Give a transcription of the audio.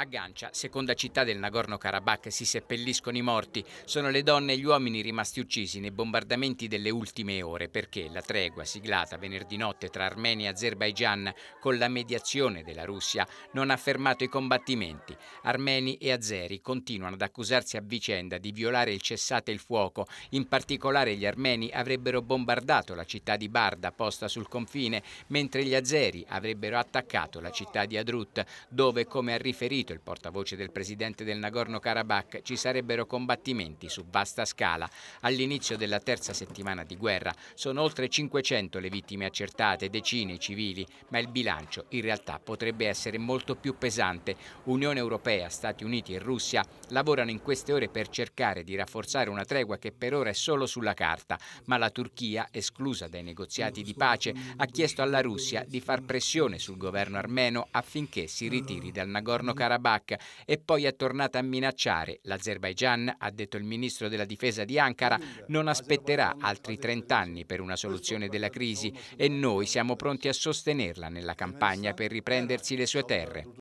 A Gancia, seconda città del Nagorno-Karabakh, si seppelliscono i morti. Sono le donne e gli uomini rimasti uccisi nei bombardamenti delle ultime ore perché la tregua siglata venerdì notte tra Armenia e Azerbaigian con la mediazione della Russia non ha fermato i combattimenti. Armeni e azeri continuano ad accusarsi a vicenda di violare il cessate il fuoco. In particolare gli armeni avrebbero bombardato la città di Barda posta sul confine, mentre gli azeri avrebbero attaccato la città di Adrut, dove, come ha riferito detto il portavoce del presidente del Nagorno-Karabakh, ci sarebbero combattimenti su vasta scala. All'inizio della terza settimana di guerra sono oltre 500 le vittime accertate, decine i civili, ma il bilancio in realtà potrebbe essere molto più pesante. Unione Europea, Stati Uniti e Russia lavorano in queste ore per cercare di rafforzare una tregua che per ora è solo sulla carta, ma la Turchia, esclusa dai negoziati di pace, ha chiesto alla Russia di far pressione sul governo armeno affinché si ritiri dal Nagorno-Karabakh Karabakh e poi è tornata a minacciare. L'Azerbaigian, ha detto il ministro della difesa di Ankara, non aspetterà altri 30 anni per una soluzione della crisi e noi siamo pronti a sostenerla nella campagna per riprendersi le sue terre.